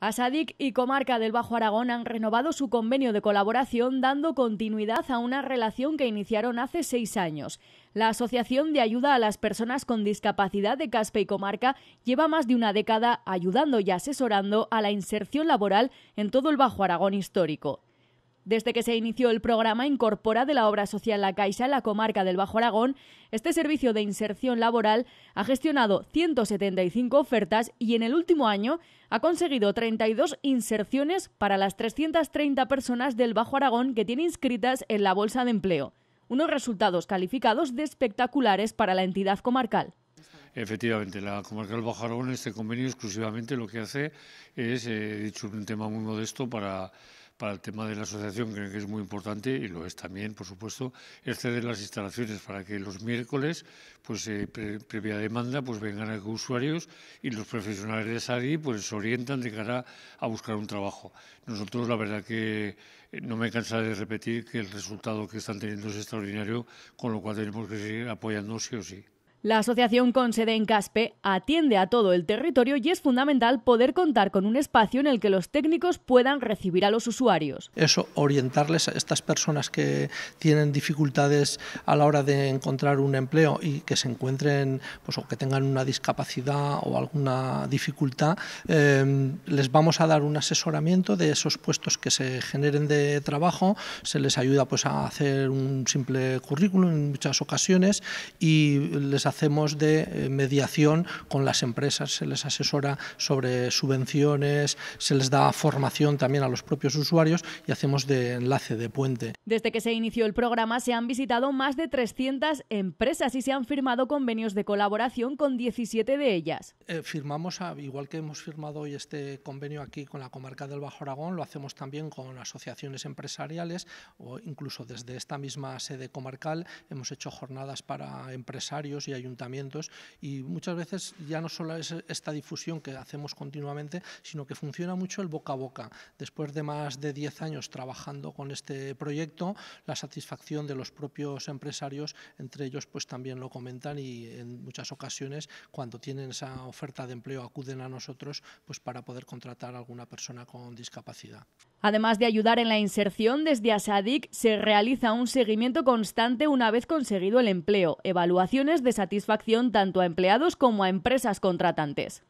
ASADIC y Comarca del Bajo Aragón han renovado su convenio de colaboración dando continuidad a una relación que iniciaron hace seis años. La Asociación de Ayuda a las Personas con Discapacidad de Caspe y Comarca lleva más de una década ayudando y asesorando a la inserción laboral en todo el Bajo Aragón histórico. Desde que se inició el programa, incorpora de la obra social La Caixa, la comarca del Bajo Aragón, este servicio de inserción laboral ha gestionado 175 ofertas y en el último año ha conseguido 32 inserciones para las 330 personas del Bajo Aragón que tiene inscritas en la Bolsa de Empleo. Unos resultados calificados de espectaculares para la entidad comarcal. Efectivamente, la comarca del Bajo Aragón, este convenio exclusivamente lo que hace es, eh, dicho un tema muy modesto para para el tema de la asociación creo que es muy importante y lo es también, por supuesto, el ceder las instalaciones para que los miércoles, pues eh, previa demanda, pues vengan a usuarios y los profesionales de SADI pues se orientan de cara a buscar un trabajo. Nosotros la verdad que eh, no me cansaré de repetir que el resultado que están teniendo es extraordinario, con lo cual tenemos que seguir apoyando sí o sí. La asociación con sede en Caspe atiende a todo el territorio y es fundamental poder contar con un espacio en el que los técnicos puedan recibir a los usuarios. Eso, orientarles a estas personas que tienen dificultades a la hora de encontrar un empleo y que se encuentren pues, o que tengan una discapacidad o alguna dificultad, em, les vamos a dar un asesoramiento de esos puestos que se generen de trabajo, se les ayuda pues, a hacer un simple currículum en muchas ocasiones y les hacemos de eh, mediación con las empresas, se les asesora sobre subvenciones, se les da formación también a los propios usuarios y hacemos de enlace, de puente. Desde que se inició el programa se han visitado más de 300 empresas y se han firmado convenios de colaboración con 17 de ellas. Eh, firmamos, igual que hemos firmado hoy este convenio aquí con la comarca del Bajo Aragón, lo hacemos también con asociaciones empresariales o incluso desde esta misma sede comarcal hemos hecho jornadas para empresarios y ayuntamientos y muchas veces ya no solo es esta difusión que hacemos continuamente, sino que funciona mucho el boca a boca. Después de más de 10 años trabajando con este proyecto, la satisfacción de los propios empresarios, entre ellos pues también lo comentan y en muchas ocasiones cuando tienen esa oferta de empleo acuden a nosotros pues para poder contratar a alguna persona con discapacidad. Además de ayudar en la inserción, desde ASADIC se realiza un seguimiento constante una vez conseguido el empleo, evaluaciones de satisfacción satisfacción tanto a empleados como a empresas contratantes.